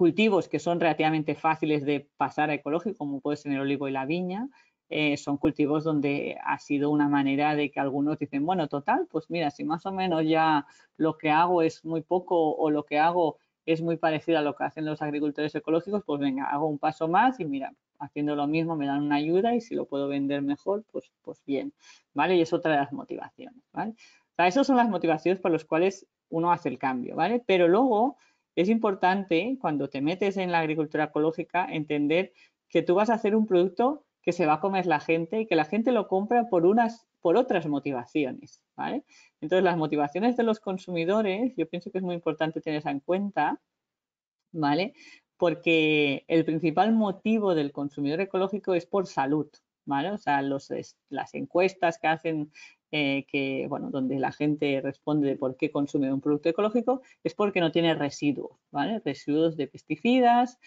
cultivos que son relativamente fáciles de pasar a ecológico, como puede ser el olivo y la viña, eh, son cultivos donde ha sido una manera de que algunos dicen, bueno, total, pues mira, si más o menos ya lo que hago es muy poco o lo que hago es muy parecido a lo que hacen los agricultores ecológicos, pues venga, hago un paso más y mira, haciendo lo mismo me dan una ayuda y si lo puedo vender mejor, pues, pues bien, ¿vale? Y es otra de las motivaciones, ¿vale? O esas son las motivaciones por las cuales uno hace el cambio, ¿vale? Pero luego es importante cuando te metes en la agricultura ecológica entender que tú vas a hacer un producto que se va a comer la gente y que la gente lo compra por unas por otras motivaciones, ¿vale? Entonces, las motivaciones de los consumidores, yo pienso que es muy importante tener esa en cuenta, ¿vale? Porque el principal motivo del consumidor ecológico es por salud, ¿vale? O sea, las encuestas que hacen eh, que, bueno, donde la gente responde de por qué consume un producto ecológico, es porque no tiene residuos, ¿vale? Residuos de pesticidas,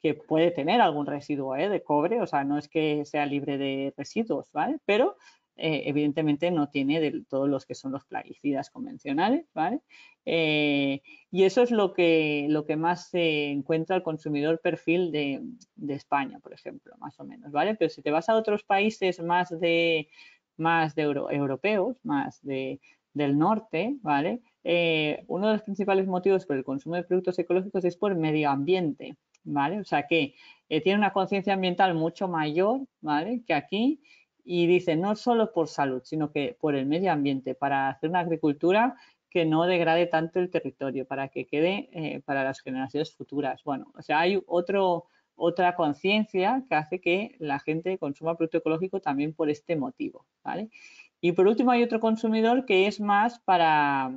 que puede tener algún residuo ¿eh? de cobre, o sea, no es que sea libre de residuos, ¿vale? Pero eh, evidentemente no tiene de todos los que son los plaguicidas convencionales, ¿vale? y eso es lo que, lo que más se encuentra el consumidor perfil de, de, España, por ejemplo, más o menos, ¿vale? Pero si te vas a otros países más de, más de europeos, más de, del norte, ¿vale? Eh, uno de los principales motivos por el consumo de productos ecológicos es por medio ambiente, ¿vale? O sea que eh, tiene una conciencia ambiental mucho mayor, ¿vale? Que aquí y dice no solo por salud, sino que por el medio ambiente, para hacer una agricultura que no degrade tanto el territorio, para que quede eh, para las generaciones futuras. Bueno, o sea, hay otro, otra conciencia que hace que la gente consuma producto ecológico también por este motivo, ¿vale? Y por último hay otro consumidor que es más para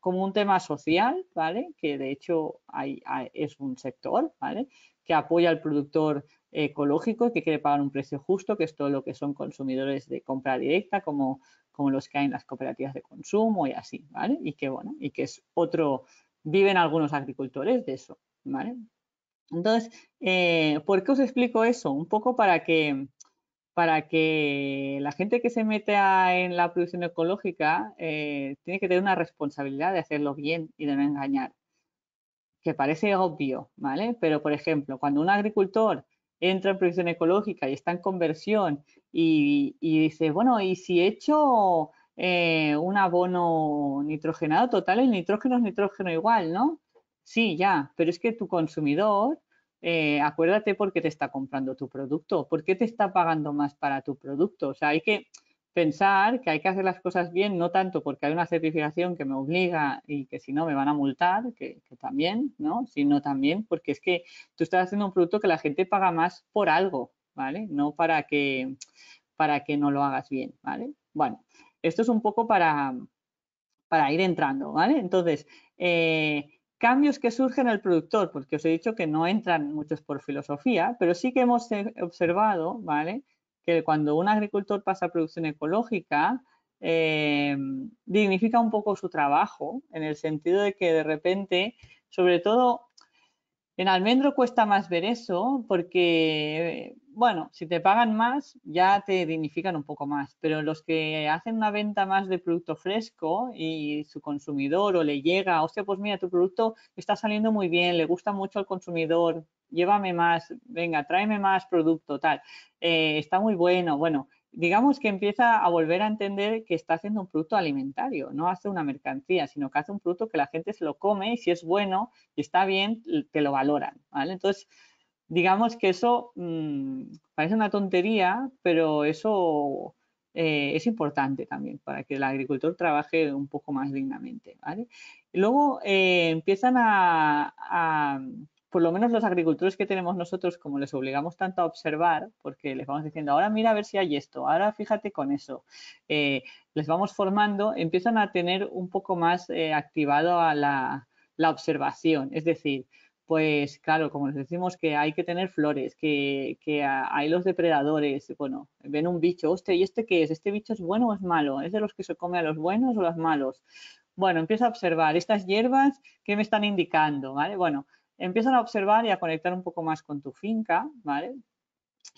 como un tema social, ¿vale? Que de hecho hay, es un sector, ¿vale? Que apoya al productor ecológico, y que quiere pagar un precio justo, que es todo lo que son consumidores de compra directa, como, como los que hay en las cooperativas de consumo y así, ¿vale? Y que bueno, y que es otro, viven algunos agricultores de eso, ¿vale? Entonces, eh, ¿por qué os explico eso? Un poco para que, para que la gente que se mete en la producción ecológica eh, tiene que tener una responsabilidad de hacerlo bien y de no engañar. Que parece obvio, ¿vale? Pero, por ejemplo, cuando un agricultor entra en producción ecológica y está en conversión y, dice, bueno, ¿y si he hecho eh, un abono nitrogenado total? El nitrógeno es nitrógeno igual, ¿no? Sí, ya, pero es que tu consumidor, eh, acuérdate por qué te está comprando tu producto, por qué te está pagando más para tu producto. O sea, hay que pensar que hay que hacer las cosas bien, no tanto porque hay una certificación que me obliga y que si no me van a multar, que, también, ¿no? Sino también porque es que tú estás haciendo un producto que la gente paga más por algo, ¿vale? No para que, para que no lo hagas bien, ¿vale? Bueno, esto es un poco para, para ir entrando, ¿vale? Entonces, eh, cambios que surgen en el productor, porque os he dicho que no entran muchos por filosofía, pero sí que hemos observado, ¿vale? Que cuando un agricultor pasa a producción ecológica, eh, dignifica un poco su trabajo, en el sentido de que de repente, sobre todo en almendro cuesta más ver eso porque, bueno, si te pagan más ya te dignifican un poco más, pero los que hacen una venta más de producto fresco y su consumidor o le llega, hostia, pues mira, tu producto está saliendo muy bien, le gusta mucho al consumidor, llévame más, venga, tráeme más producto, tal, eh, está muy bueno, bueno, digamos que empieza a volver a entender que está haciendo un producto alimentario, no hace una mercancía, sino que hace un producto que la gente se lo come y si es bueno y está bien, te lo valoran, Entonces, digamos que eso mm, parece una tontería, pero eso eh, es importante también para que el agricultor trabaje un poco más dignamente, Luego eh, empiezan a por lo menos los agricultores que tenemos nosotros, como les obligamos tanto a observar, porque les vamos diciendo, ahora mira a ver si hay esto, ahora fíjate con eso, eh, les vamos formando, empiezan a tener un poco más eh, activado a la, observación. Es decir, pues claro, como les decimos que hay que tener flores, que, hay los depredadores, bueno, ven un bicho, hostia, ¿y este qué es? ¿Este bicho es bueno o es malo? ¿Es de los que se come a los buenos o a los malos? Bueno, empieza a observar estas hierbas, ¿qué me están indicando? ¿Vale? Bueno, empiezan a observar y a conectar un poco más con tu finca, ¿vale?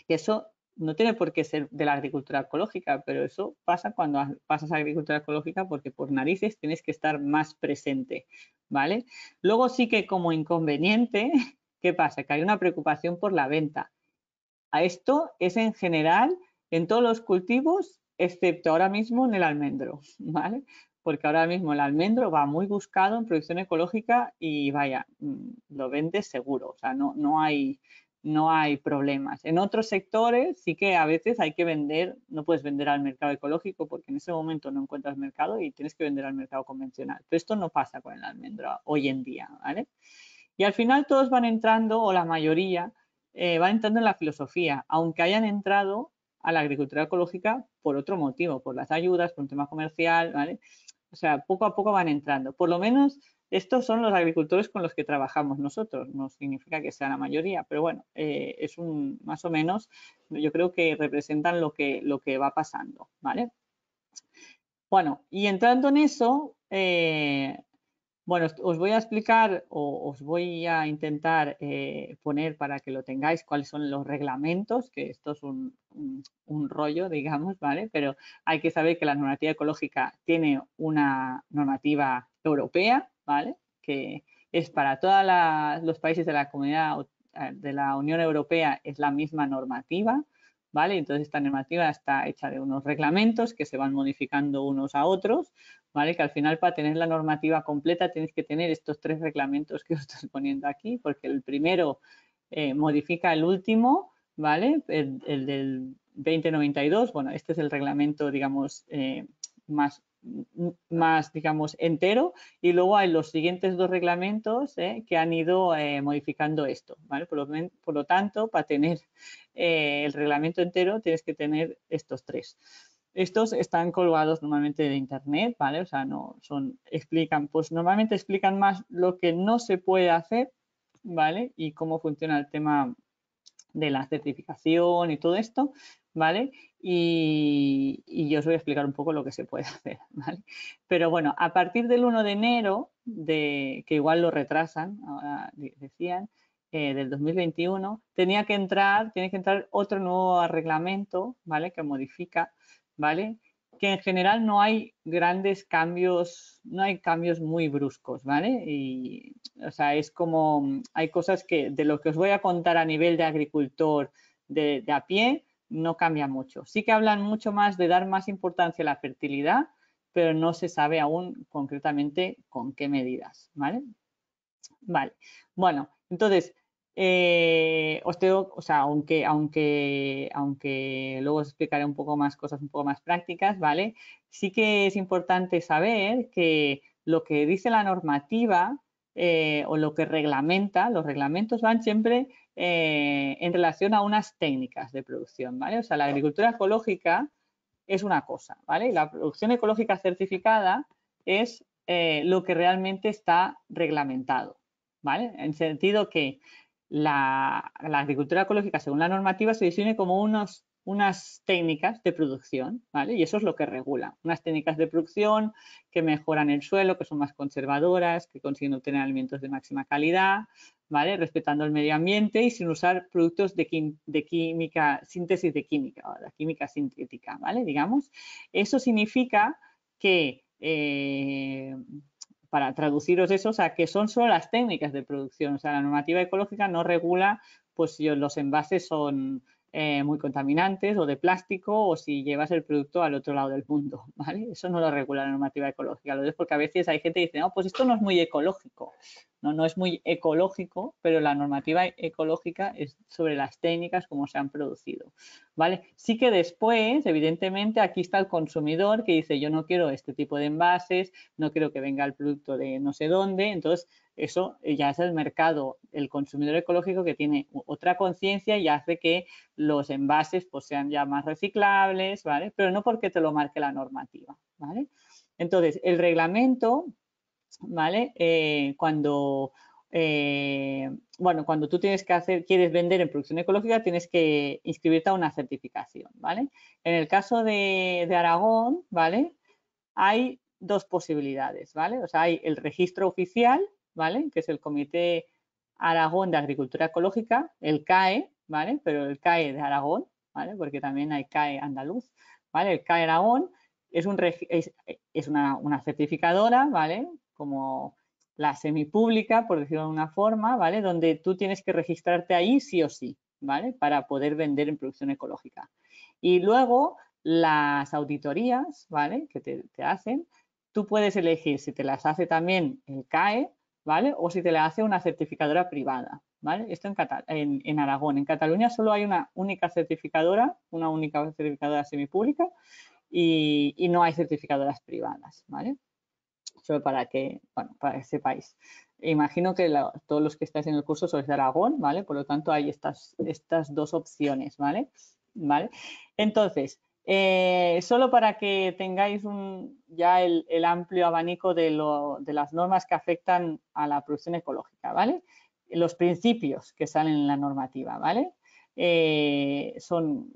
Que eso no tiene por qué ser de la agricultura ecológica, pero eso pasa cuando pasas a agricultura ecológica porque por narices tienes que estar más presente, ¿vale? Luego sí que como inconveniente, ¿qué pasa? Que hay una preocupación por la venta. A esto es en general en todos los cultivos, excepto ahora mismo en el almendro, ¿vale? porque ahora mismo el almendro va muy buscado en producción ecológica y vaya, mm, lo vende seguro, o sea, no, no, hay, no hay problemas. En otros sectores sí que a veces hay que vender, no puedes vender al mercado ecológico porque en ese momento no encuentras mercado y tienes que vender al mercado convencional, pero esto no pasa con el almendro hoy en día, ¿vale? Y al final todos van entrando, o la mayoría, eh, van entrando en la filosofía, aunque hayan entrado a la agricultura ecológica por otro motivo, por las ayudas, por un tema comercial, ¿vale? O sea, poco a poco van entrando. Por lo menos estos son los agricultores con los que trabajamos nosotros. No significa que sea la mayoría, pero bueno, eh, es un más o menos, yo creo que representan lo que, lo que va pasando, ¿vale? Bueno, y entrando en eso, eh, bueno, os voy a explicar o os voy a intentar eh, poner para que lo tengáis cuáles son los reglamentos, que esto es un, rollo, digamos, ¿vale? Pero hay que saber que la normativa ecológica tiene una normativa europea, ¿vale? Que es para todos los países de la comunidad eh, de la Unión Europea es la misma normativa, ¿vale? Entonces esta normativa está hecha de unos reglamentos que se van modificando unos a otros, ¿vale? Que al final para tener la normativa completa tenéis que tener estos tres reglamentos que os estoy poniendo aquí, porque el primero eh, modifica el último, ¿vale? El, del 2092, bueno, este es el reglamento, digamos, eh, más más, digamos, entero y luego hay los siguientes dos reglamentos eh, que han ido eh, modificando esto, Por lo, tanto, para tener eh, el reglamento entero tienes que tener estos tres. Estos están colgados normalmente de internet, ¿vale? O sea, no son, explican, pues normalmente explican más lo que no se puede hacer, ¿vale? Y cómo funciona el tema de la certificación y todo esto, ¿vale? Y, yo os voy a explicar un poco lo que se puede hacer, ¿vale? Pero bueno, a partir del 1 de enero, de, que igual lo retrasan, decían, eh, del 2021, tenía que entrar, tiene que entrar otro nuevo reglamento, ¿vale? Que modifica, ¿vale? Que en general no hay grandes cambios, no hay cambios muy bruscos, ¿vale? Y, o sea, es como, hay cosas que, de lo que os voy a contar a nivel de agricultor de, de a pie, no cambia mucho. Sí que hablan mucho más de dar más importancia a la fertilidad, pero no se sabe aún concretamente con qué medidas, ¿vale? Vale, bueno, entonces, eh, os tengo, o sea, aunque, aunque, aunque luego os explicaré un poco más cosas un poco más prácticas, ¿vale? Sí que es importante saber que lo que dice la normativa eh, o lo que reglamenta, los reglamentos van siempre eh, en relación a unas técnicas de producción, ¿vale? O sea, la agricultura ecológica es una cosa, ¿vale? Y la producción ecológica certificada es eh, lo que realmente está reglamentado, ¿vale? En sentido que la, la, agricultura ecológica, según la normativa, se define como unos unas técnicas de producción, ¿vale? Y eso es lo que regula, unas técnicas de producción que mejoran el suelo, que son más conservadoras, que consiguen obtener alimentos de máxima calidad, ¿vale? Respetando el medio ambiente y sin usar productos de, química, síntesis de química, o de química sintética, ¿vale? Digamos, eso significa que... Eh, para traduciros eso, o sea, que son solo las técnicas de producción, o sea, la normativa ecológica no regula, pues si los envases son eh, muy contaminantes o de plástico o si llevas el producto al otro lado del mundo, ¿vale? Eso no lo regula la normativa ecológica, lo es porque a veces hay gente que dice, no, pues esto no es muy ecológico, no, no es muy ecológico, pero la normativa ecológica es sobre las técnicas como se han producido, ¿vale? Sí que después, evidentemente, aquí está el consumidor que dice, yo no quiero este tipo de envases, no quiero que venga el producto de no sé dónde, entonces eso eh, ya es el mercado, el consumidor ecológico que tiene otra conciencia y hace que los envases pues, sean ya más reciclables, ¿vale? Pero no porque te lo marque la normativa, ¿vale? Entonces, el reglamento, ¿vale? Eh, cuando eh, bueno, cuando tú tienes que hacer, quieres vender en producción ecológica, tienes que inscribirte a una certificación, ¿vale? En el caso de, de, Aragón, ¿vale? Hay dos posibilidades, ¿vale? O sea, hay el registro oficial, ¿vale? Que es el Comité Aragón de Agricultura Ecológica, el CAE, ¿vale? Pero el CAE de Aragón, ¿vale? Porque también hay CAE andaluz, ¿vale? El CAE Aragón es, una, certificadora, ¿vale? Como la semipública, por decirlo de una forma, ¿vale? Donde tú tienes que registrarte ahí sí o sí, ¿vale? Para poder vender en producción ecológica. Y luego las auditorías, ¿vale? Que te, te hacen, tú puedes elegir si te las hace también el CAE, ¿vale? O si te la hace una certificadora privada, ¿vale? Esto en, Aragón. En Cataluña solo hay una única certificadora, una única certificadora semipública y, y no hay certificadoras privadas, ¿vale? Solo para que, bueno, para que sepáis. Imagino que todos los que estáis en el curso sois de Aragón, ¿vale? Por lo tanto, hay estas, estas dos opciones, ¿vale? ¿Vale? Entonces, eh, solo para que tengáis ya el, amplio abanico de, las normas que afectan a la producción ecológica, ¿vale? Los principios que salen en la normativa, ¿vale? Eh, son,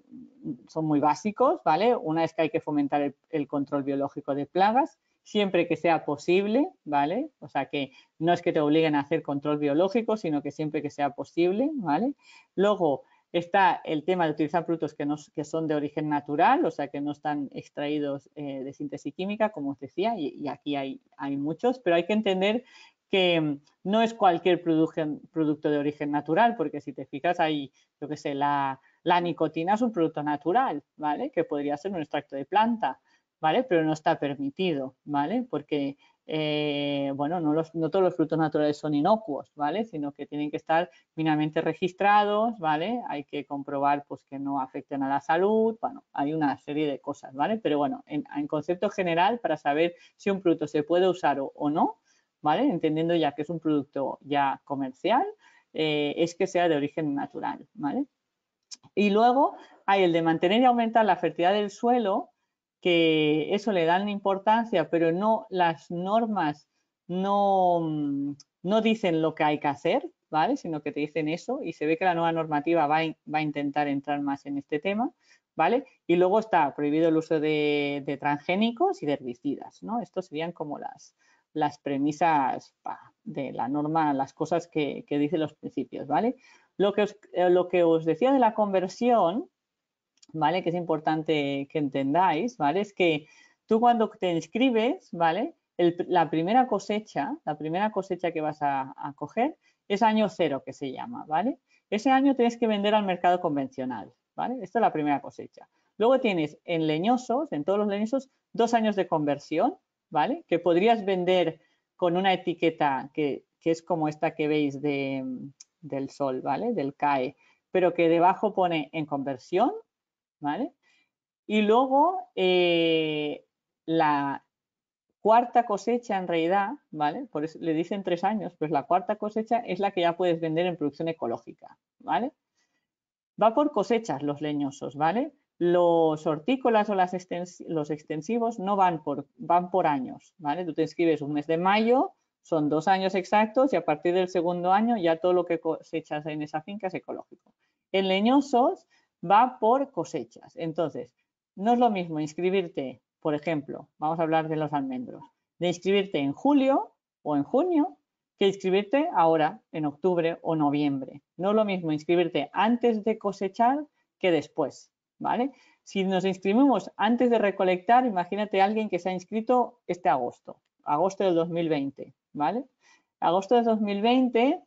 muy básicos, ¿vale? Una es que hay que fomentar el, control biológico de plagas, siempre que sea posible, ¿vale? O sea que no es que te obliguen a hacer control biológico, sino que siempre que sea posible, ¿vale? Luego, Está el tema de utilizar productos que, no, que son de origen natural, o sea, que no están extraídos eh, de síntesis química, como os decía, y, aquí hay, hay muchos, pero hay que entender que mm, no es cualquier producto de origen natural, porque si te fijas hay, lo que sé, la, la, nicotina es un producto natural, ¿vale? Que podría ser un extracto de planta, ¿vale? Pero no está permitido, ¿vale? Porque eh, bueno, no, todos los frutos naturales son inocuos, ¿vale? Sino que tienen que estar mínimamente registrados, ¿vale? Hay que comprobar pues que no afecten a la salud, bueno, hay una serie de cosas, ¿vale? Pero bueno, en, concepto general, para saber si un fruto se puede usar o, no, ¿vale? Entendiendo ya que es un producto ya comercial, eh, es que sea de origen natural, ¿vale? Y luego hay el de mantener y aumentar la fertilidad del suelo, que eso le dan importancia, pero no las normas no, mm, no dicen lo que hay que hacer, ¿vale? Sino que te dicen eso y se ve que la nueva normativa va a, intentar entrar más en este tema, ¿vale? Y luego está prohibido el uso de, transgénicos y de herbicidas, ¿no? Estos serían como las, las premisas de la norma, las cosas que, dicen los principios, ¿vale? Lo que, eh, lo que os decía de la conversión que es importante que entendáis, ¿vale? Es que tú cuando te inscribes, ¿vale? la primera cosecha, la primera cosecha que vas a, coger es año cero que se llama, ¿vale? Ese año tienes que vender al mercado convencional, ¿vale? Esta es la primera cosecha. Luego tienes en leñosos, en todos los leñosos, dos años de conversión, ¿vale? Que podrías vender con una etiqueta que, es como esta que veis de, del sol, ¿vale? Del CAE, pero que debajo pone en conversión ¿vale? Y luego, eh, la cuarta cosecha en realidad, ¿vale? Por eso le dicen tres años, pues la cuarta cosecha es la que ya puedes vender en producción ecológica, ¿vale? Va por cosechas los leñosos, ¿vale? Los hortícolas o las los extensivos no van por, van por años, ¿vale? Tú te inscribes un mes de mayo, son dos años exactos y a partir del segundo año ya todo lo que cosechas en esa finca es ecológico. En leñosos va por cosechas. Entonces, no es lo mismo inscribirte, por ejemplo, vamos a hablar de los almendros, de inscribirte en julio o en junio que inscribirte ahora, en octubre o noviembre. No es lo mismo inscribirte antes de cosechar que después, ¿vale? Si nos inscribimos antes de recolectar, imagínate a alguien que se ha inscrito este agosto, agosto del 2020, ¿vale? Agosto del 2020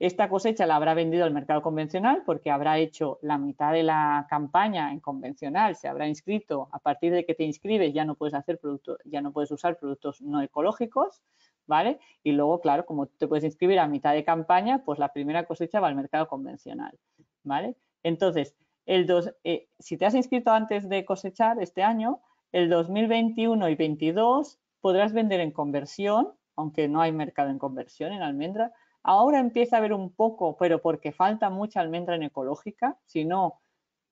esta cosecha la habrá vendido al mercado convencional porque habrá hecho la mitad de la campaña en convencional, se habrá inscrito, a partir de que te inscribes ya no puedes hacer productos, ya no puedes usar productos no ecológicos, ¿vale? Y luego, claro, como te puedes inscribir a mitad de campaña, pues la primera cosecha va al mercado convencional, ¿vale? Entonces, el eh, si te has inscrito antes de cosechar este año, el 2021 y 2022 podrás vender en conversión, aunque no hay mercado en conversión en almendra, Ahora empieza a haber un poco, pero porque falta mucha almendra en ecológica, si no,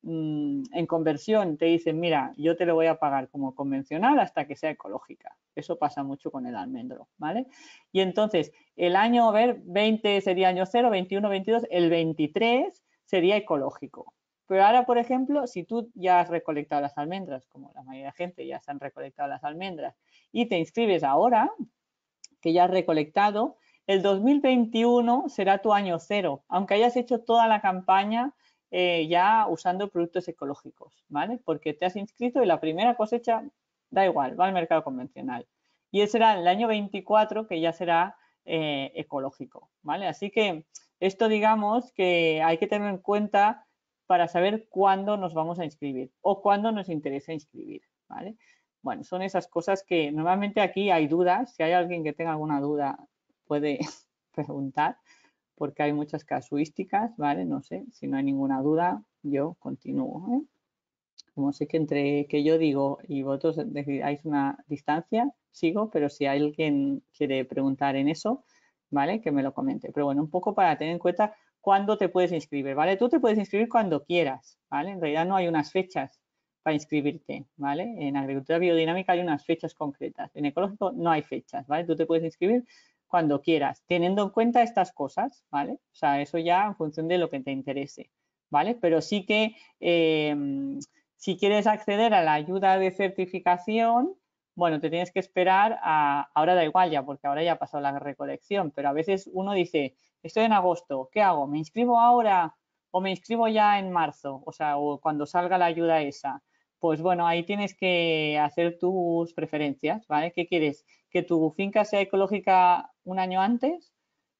mm, en conversión te dicen, mira, yo te lo voy a pagar como convencional hasta que sea ecológica. Eso pasa mucho con el almendro, ¿vale? Y entonces, el año, ver, 20 sería año 0, 21, 22, el 23 sería ecológico. Pero ahora, por ejemplo, si tú ya has recolectado las almendras, como la mayoría de gente ya se han recolectado las almendras, y te inscribes ahora, que ya has recolectado, el 2021 será tu año cero, aunque hayas hecho toda la campaña eh, ya usando productos ecológicos, ¿vale? Porque te has inscrito y la primera cosecha da igual, va al mercado convencional. Y ese será el año 24 que ya será eh, ecológico, ¿vale? Así que esto digamos que hay que tener en cuenta para saber cuándo nos vamos a inscribir o cuándo nos interesa inscribir, ¿vale? Bueno, son esas cosas que normalmente aquí hay dudas. Si hay alguien que tenga alguna duda puede preguntar porque hay muchas casuísticas, ¿vale? No sé, si no hay ninguna duda, yo continúo. ¿eh? Como sé que entre que yo digo y vosotros decidáis una distancia, sigo, pero si alguien quiere preguntar en eso, ¿vale? Que me lo comente. Pero bueno, un poco para tener en cuenta cuándo te puedes inscribir, ¿vale? Tú te puedes inscribir cuando quieras, ¿vale? En realidad no hay unas fechas para inscribirte, ¿vale? En agricultura biodinámica hay unas fechas concretas. En ecológico no hay fechas, ¿vale? Tú te puedes inscribir cuando quieras, teniendo en cuenta estas cosas, ¿vale? O sea, eso ya en función de lo que te interese, ¿vale? Pero sí que em, si quieres acceder a la ayuda de certificación, bueno, te tienes que esperar a, ahora da igual ya, porque ahora ya ha pasado la recolección, pero a veces uno dice, estoy en agosto, ¿qué hago? ¿Me inscribo ahora o me inscribo ya en marzo? O sea, o cuando salga la ayuda esa. Pues bueno, ahí tienes que hacer tus preferencias, ¿vale? ¿Qué quieres? que tu finca sea ecológica un año antes,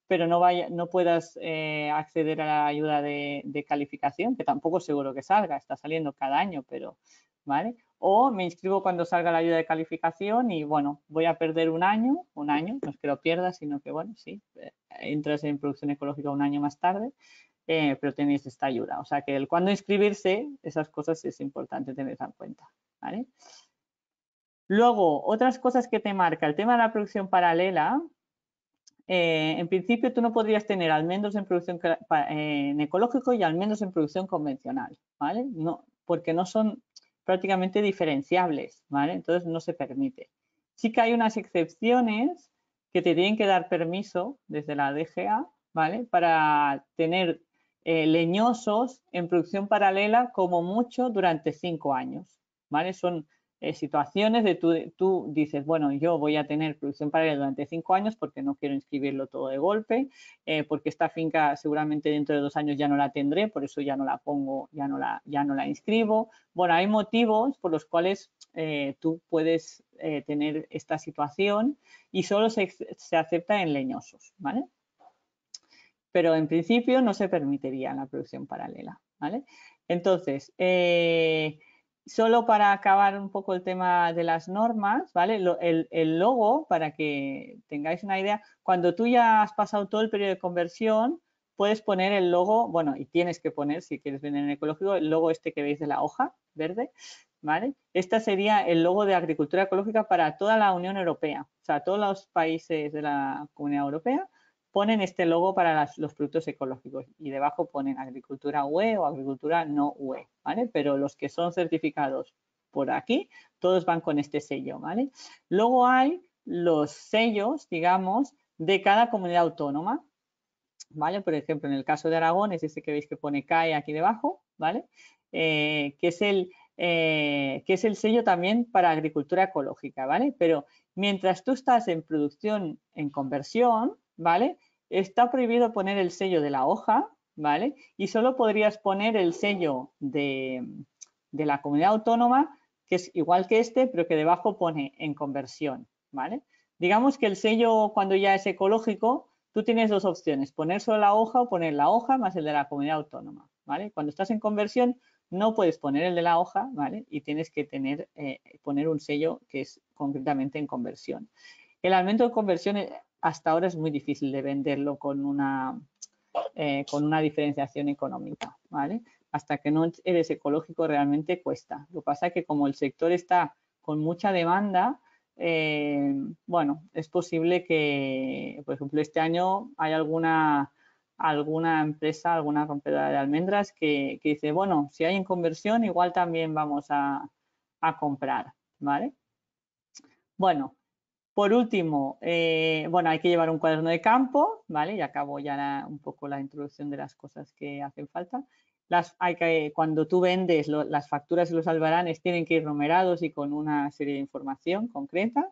pero no, vaya, no puedas eh, acceder a la ayuda de, calificación, que tampoco seguro que salga, está saliendo cada año, pero, ¿vale? O me inscribo cuando salga la ayuda de calificación y, bueno, voy a perder un año, un año, no es que lo pierda, sino que, bueno, sí, eh, entras en producción ecológica un año más tarde, eh, pero tenéis esta ayuda. O sea que el cuándo inscribirse, esas cosas es importante tener en cuenta, ¿vale? Luego, otras cosas que te marca, el tema de la producción paralela. Eh, en principio, tú no podrías tener almendros en producción eh, ecológico y almendros en producción convencional, ¿vale? No, porque no son prácticamente diferenciables, ¿vale? Entonces, no se permite. Sí que hay unas excepciones que te tienen que dar permiso desde la DGA, ¿vale? Para tener eh, leñosos en producción paralela como mucho durante cinco años, ¿vale? Son eh, situaciones de tú, tú dices, bueno, yo voy a tener producción paralela durante cinco años porque no quiero inscribirlo todo de golpe, eh, porque esta finca seguramente dentro de dos años ya no la tendré, por eso ya no la pongo, ya no la, ya no la inscribo. Bueno, hay motivos por los cuales eh, tú puedes tener esta situación y solo se, se acepta en leñosos, ¿vale? Pero en principio no se permitiría la producción paralela, ¿vale? Entonces, solo para acabar un poco el tema de las normas, ¿vale? El, logo, para que tengáis una idea, cuando tú ya has pasado todo el periodo de conversión, puedes poner el logo, bueno, y tienes que poner, si quieres vender en ecológico, el logo este que veis de la hoja verde, ¿vale? Este sería el logo de agricultura ecológica para toda la Unión Europea, o sea, todos los países de la Comunidad Europea ponen este logo para los productos ecológicos y debajo ponen agricultura UE o agricultura no UE, ¿vale? Pero los que son certificados por aquí, todos van con este sello, ¿vale? Luego hay los sellos, digamos, de cada comunidad autónoma, ¿vale? Por ejemplo, en el caso de Aragón es este que veis que pone CAE aquí debajo, ¿vale? Eh, que, es el, eh, que es el sello también para agricultura ecológica, ¿vale? Pero mientras tú estás en producción, en conversión, ¿vale? Está prohibido poner el sello de la hoja, ¿vale? Y solo podrías poner el sello de, la comunidad autónoma, que es igual que este, pero que debajo pone en conversión, ¿vale? Digamos que el sello cuando ya es ecológico, tú tienes dos opciones, poner solo la hoja o poner la hoja más el de la comunidad autónoma, ¿vale? Cuando estás en conversión no puedes poner el de la hoja, ¿vale? Y tienes que tener, eh, poner un sello que es concretamente en conversión. El aumento de conversión hasta ahora es muy difícil de venderlo con una, eh, con una diferenciación económica, ¿vale? Hasta que no eres ecológico realmente cuesta. Lo que pasa es que como el sector está con mucha demanda, eh, bueno, es posible que, por ejemplo, este año hay alguna, alguna empresa, alguna compradora de almendras que, dice, bueno, si hay en conversión, igual también vamos a, a comprar, ¿vale? Bueno, por último, eh, bueno, hay que llevar un cuaderno de campo, ¿vale? Y acabo ya un poco la introducción de las cosas que hacen falta. Las, hay que, cuando tú vendes, las facturas y los albaranes tienen que ir numerados y con una serie de información concreta,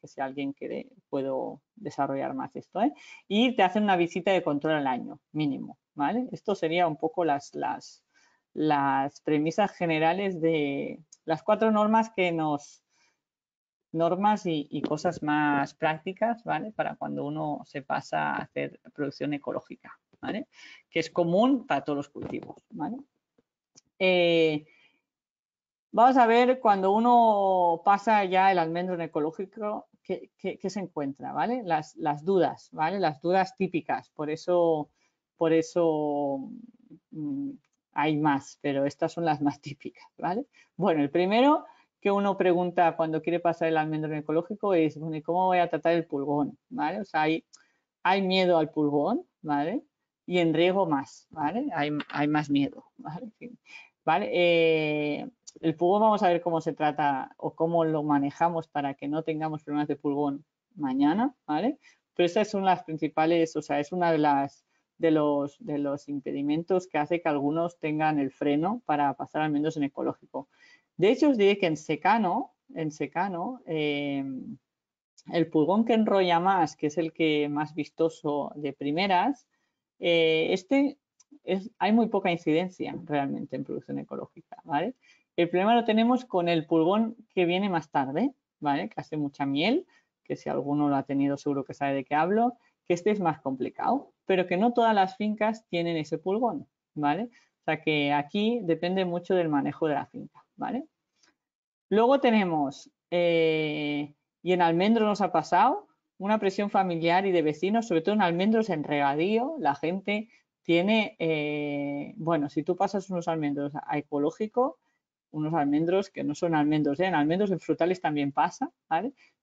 que si alguien quiere puedo desarrollar más esto, ¿eh? Y te hacen una visita de control al año, mínimo, ¿vale? Esto sería un poco las, las, las premisas generales de las cuatro normas que nos normas y, cosas más prácticas, ¿vale? Para cuando uno se pasa a hacer producción ecológica, ¿vale? Que es común para todos los cultivos, ¿vale? Eh, vamos a ver cuando uno pasa ya el almendro en ecológico, ¿qué, se encuentra, ¿vale? Las, dudas, ¿vale? Las dudas típicas, por eso, por eso mm, hay más, pero estas son las más típicas, ¿vale? Bueno, el primero que uno pregunta cuando quiere pasar el almendro ecológico es, ¿cómo voy a tratar el pulgón? ¿Vale? O sea, hay, hay miedo al pulgón, ¿vale? Y en riego más, ¿vale? Hay, más miedo, ¿vale? Eh, el pulgón vamos a ver cómo se trata o cómo lo manejamos para que no tengamos problemas de pulgón mañana, ¿vale? Pero esas son las principales, o sea, es una de las de los, de los impedimentos que hace que algunos tengan el freno para pasar al menos en ecológico. De hecho, os diré que en secano, en secano, em, el pulgón que enrolla más, que es el que más vistoso de primeras, eh, este es, hay muy poca incidencia realmente en producción ecológica, El problema lo tenemos con el pulgón que viene más tarde, ¿vale? Que hace mucha miel, que si alguno lo ha tenido seguro que sabe de qué hablo, que este es más complicado, pero que no todas las fincas tienen ese pulgón, ¿vale? O sea que aquí depende mucho del manejo de la finca. ¿vale? Luego tenemos, eh, y en almendros nos ha pasado, una presión familiar y de vecinos, sobre todo en almendros en regadío, la gente tiene, eh, bueno, si tú pasas unos almendros a ecológico, unos almendros que no son almendros, en almendros en frutales también pasa,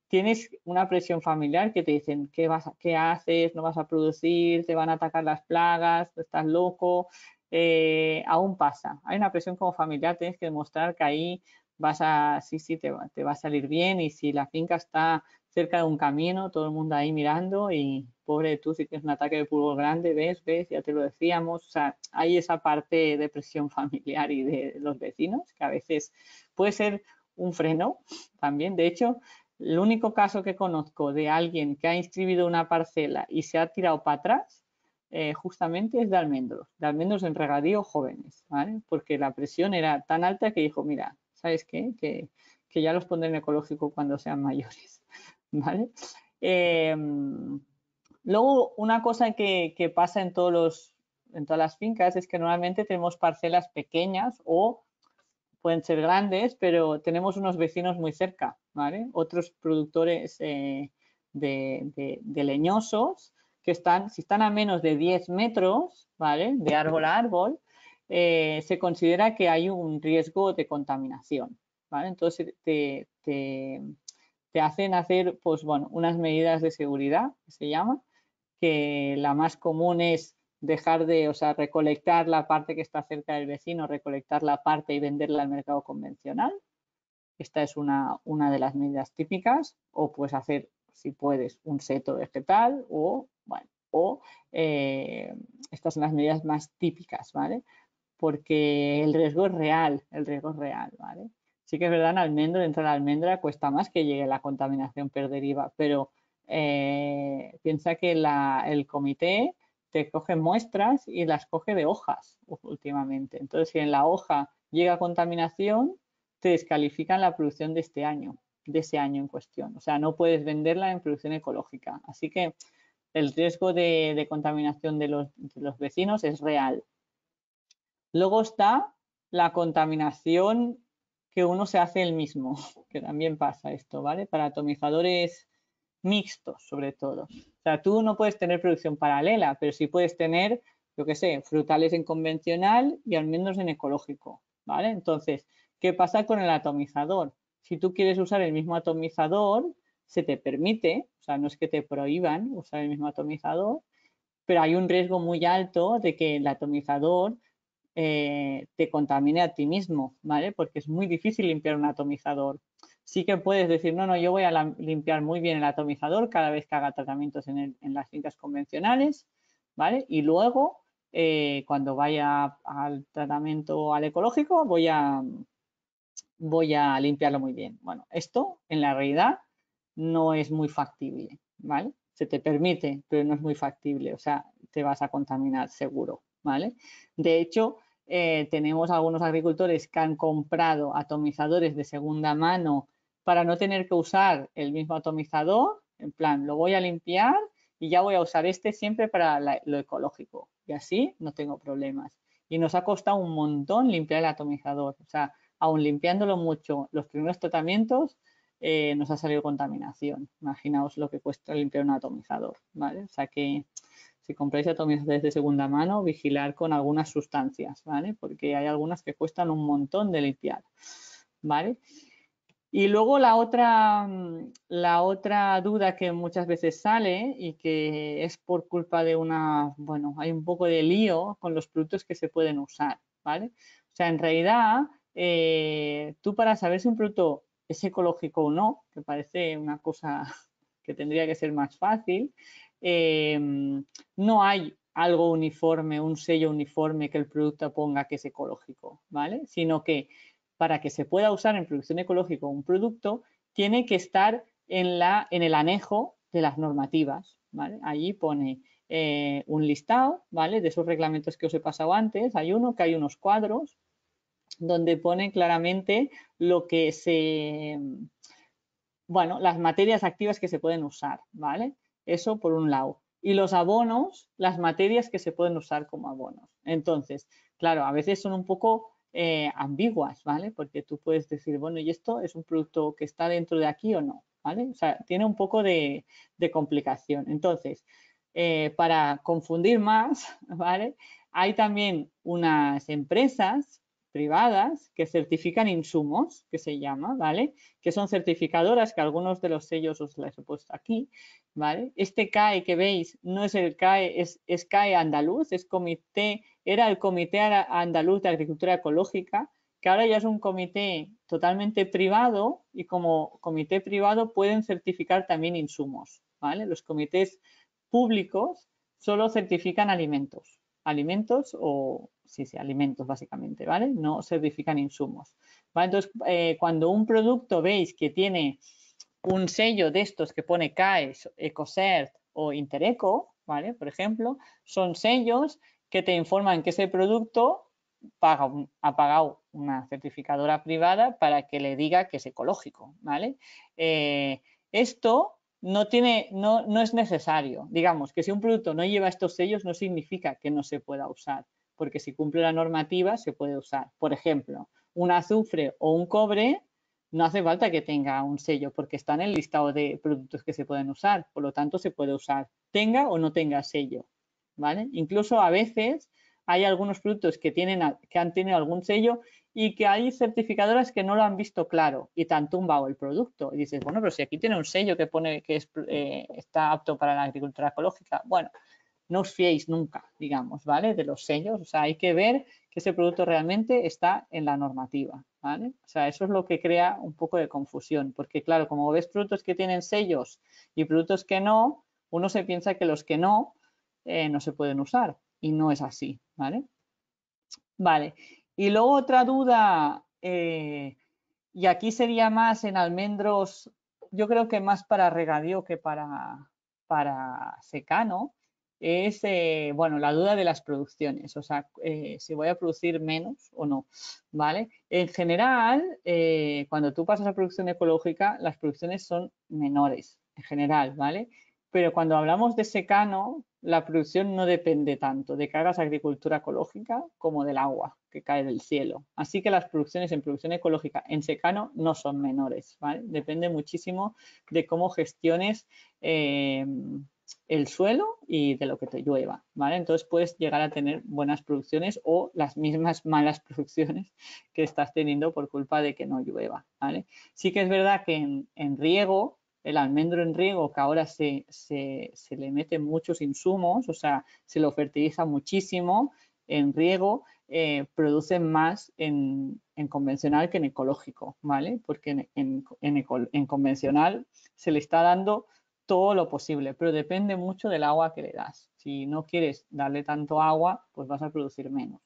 Tienes una presión familiar que te dicen qué haces, no vas a producir, te van a atacar las plagas, estás loco, eh, aún pasa. Hay una presión como familiar, tienes que demostrar que ahí vas a, sí, sí, te va, te va a salir bien y si la finca está cerca de un camino, todo el mundo ahí mirando y pobre tú si tienes un ataque de pulgón grande, ves, ves, ya te lo decíamos, o sea, hay esa parte de presión familiar y de los vecinos que a veces puede ser un freno también, de hecho, el único caso que conozco de alguien que ha inscribido una parcela y se ha tirado para atrás eh, justamente es de almendros, de almendros en regadío jóvenes, Porque la presión era tan alta que dijo, mira, ¿sabes qué? Que, ya los pondré en ecológico cuando sean mayores, em, luego, una cosa que, pasa en, todos los, en todas las fincas es que normalmente tenemos parcelas pequeñas o pueden ser grandes, pero tenemos unos vecinos muy cerca, Otros productores eh, de leñosos, que están, si están a menos de 10 metros, ¿vale? De árbol a árbol, eh, se considera que hay un riesgo de contaminación, ¿vale? Entonces te, te, hacen hacer, pues bueno, unas medidas de seguridad, que se llama, que la más común es dejar de, o sea, recolectar la parte que está cerca del vecino, recolectar la parte y venderla al mercado convencional. Esta es una, una de las medidas típicas, o pues hacer, si puedes, un seto vegetal o bueno, o eh, estas son las medidas más típicas, ¿vale? Porque el riesgo es real, el riesgo es real, ¿vale? Sí que es verdad, en almendro, dentro la almendra cuesta más que llegue la contaminación perderiva pero eh, piensa que el comité te coge muestras y las coge de hojas últimamente. Entonces, si en la hoja llega contaminación, te descalifican la producción de este año, de ese año en cuestión. O sea, no puedes venderla en producción ecológica. Así que el riesgo de, contaminación de los, vecinos es real. Luego está la contaminación que uno se hace el mismo, que también pasa esto, ¿vale? Para atomizadores mixtos, sobre todo. O sea, tú no puedes tener producción paralela, pero sí puedes tener, yo qué sé, frutales en convencional y al menos en ecológico, ¿vale? Entonces, ¿qué pasa con el atomizador? Si tú quieres usar el mismo atomizador, se te permite, o sea, no es que te prohíban usar el mismo atomizador, pero hay un riesgo muy alto de que el atomizador eh, te contamine a ti mismo, ¿vale? Porque es muy difícil limpiar un atomizador. Sí que puedes decir, no, no, yo voy a limpiar muy bien el atomizador cada vez que haga tratamientos en, las fincas convencionales, ¿vale? Y luego, eh, cuando vaya al tratamiento al ecológico, voy a limpiarlo muy bien. Bueno, esto en la realidad no es muy factible, ¿vale? Se te permite, pero no es muy factible, o sea, te vas a contaminar seguro, ¿vale? De hecho, eh, tenemos algunos agricultores que han comprado atomizadores de segunda mano para no tener que usar el mismo atomizador, en plan, lo voy a limpiar y ya voy a usar este siempre para lo ecológico y así no tengo problemas. Y nos ha costado un montón limpiar el atomizador, o sea, aún limpiándolo mucho los primeros tratamientos, eh, nos ha salido contaminación. Imaginaos lo que cuesta limpiar un atomizador, ¿vale? O sea que si compráis atomizadores de segunda mano, vigilar con algunas sustancias, ¿vale? Porque hay algunas que cuestan un montón de limpiar, ¿vale? Y luego la otra, la otra duda que muchas veces sale y que es por culpa de una, bueno, hay un poco de lío con los productos que se pueden usar, ¿vale? O sea, en realidad, eh, tú para saber si un producto es ecológico o no, que parece una cosa que tendría que ser más fácil. Em, no hay algo uniforme, un sello uniforme que el producto ponga que es ecológico, ¿vale? Sino que para que se pueda usar en producción ecológica un producto, tiene que estar en, la, en el anejo de las normativas, Allí pone eh, un listado, ¿vale? De esos reglamentos que os he pasado antes, hay uno que hay unos cuadros donde ponen claramente lo que se, mm, bueno, las materias activas que se pueden usar, ¿vale? Eso por un lado. Y los abonos, las materias que se pueden usar como abonos. Entonces, claro, a veces son un poco eh, ambiguas, ¿vale? Porque tú puedes decir, bueno, ¿y esto es un producto que está dentro de aquí o no? ¿Vale? O sea, tiene un poco de, complicación. Entonces, eh, para confundir más, ¿vale? Hay también unas empresas privadas que certifican insumos, que se llama, ¿vale? Que son certificadoras, que algunos de los sellos os las he puesto aquí, ¿vale? Este CAE que veis no es el CAE, es, es CAE andaluz, es comité, era el Comité Andaluz de Agricultura Ecológica, que ahora ya es un comité totalmente privado y como comité privado pueden certificar también insumos, ¿vale? Los comités públicos solo certifican alimentos, alimentos o, sí, sí, alimentos básicamente, ¿vale? No certifican insumos. Entonces, eh, cuando un producto veis que tiene un sello de estos que pone CAES, EcoCert o Intereco, ¿vale? Por ejemplo, son sellos que te informan que ese producto paga, ha pagado una certificadora privada para que le diga que es ecológico, ¿vale? Eh, esto no, tiene, no, no es necesario. Digamos que si un producto no lleva estos sellos no significa que no se pueda usar, porque si cumple la normativa se puede usar. Por ejemplo, un azufre o un cobre no hace falta que tenga un sello porque está en el listado de productos que se pueden usar, por lo tanto se puede usar tenga o no tenga sello, ¿vale? Incluso a veces hay algunos productos que, tienen, que han tenido algún sello y que hay certificadoras que no lo han visto claro y te han tumbado el producto. Y dices, bueno, pero si aquí tiene un sello que pone que eh, está apto para la agricultura ecológica, bueno, no os fiéis nunca, digamos, ¿vale? De los sellos, o sea, hay que ver que ese producto realmente está en la normativa, ¿vale? O sea, eso es lo que crea un poco de confusión, porque claro, como ves productos que tienen sellos y productos que no, uno se piensa que los que no, eh, no se pueden usar y no es así, ¿vale? Vale, y luego otra duda, eh, y aquí sería más en almendros, yo creo que más para regadío que para, para secano, es eh, bueno, la duda de las producciones, o sea, eh, si voy a producir menos o no, ¿vale? En general, cuando tú pasas a producción ecológica, las producciones son menores, en general, ¿vale? Pero cuando hablamos de secano, la producción no depende tanto de que hagas agricultura ecológica como del agua, que cae del cielo. Así que las producciones en producción ecológica en secano no son menores, ¿vale? Depende muchísimo de cómo gestiones eh, el suelo y de lo que te llueva, ¿vale? Entonces puedes llegar a tener buenas producciones o las mismas malas producciones que estás teniendo por culpa de que no llueva, ¿vale? Sí que es verdad que en, riego, el almendro en riego, que ahora se, le mete muchos insumos, o sea, se lo fertiliza muchísimo, en riego eh, producen más en, convencional que en ecológico, ¿vale? Porque en, convencional se le está dando todo lo posible, pero depende mucho del agua que le das. Si no quieres darle tanto agua, pues vas a producir menos,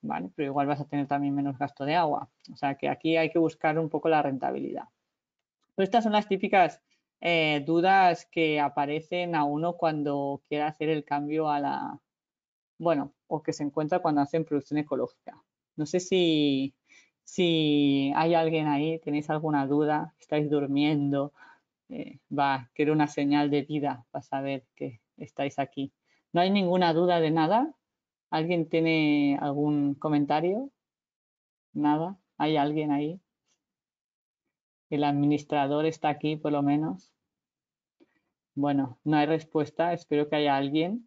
¿vale? Pero igual vas a tener también menos gasto de agua. O sea que aquí hay que buscar un poco la rentabilidad. estas son las típicas eh, dudas que aparecen a uno cuando quiere hacer el cambio a la, bueno, o que se encuentra cuando hacen producción ecológica. No sé si, si hay alguien ahí, tenéis alguna duda, estáis durmiendo, eh, va, quiero una señal de vida para saber que estáis aquí. ¿No hay ninguna duda de nada? ¿Alguien tiene algún comentario? ¿Nada? ¿Hay alguien ahí? El administrador está aquí, por lo menos. Bueno, no hay respuesta. Espero que haya alguien.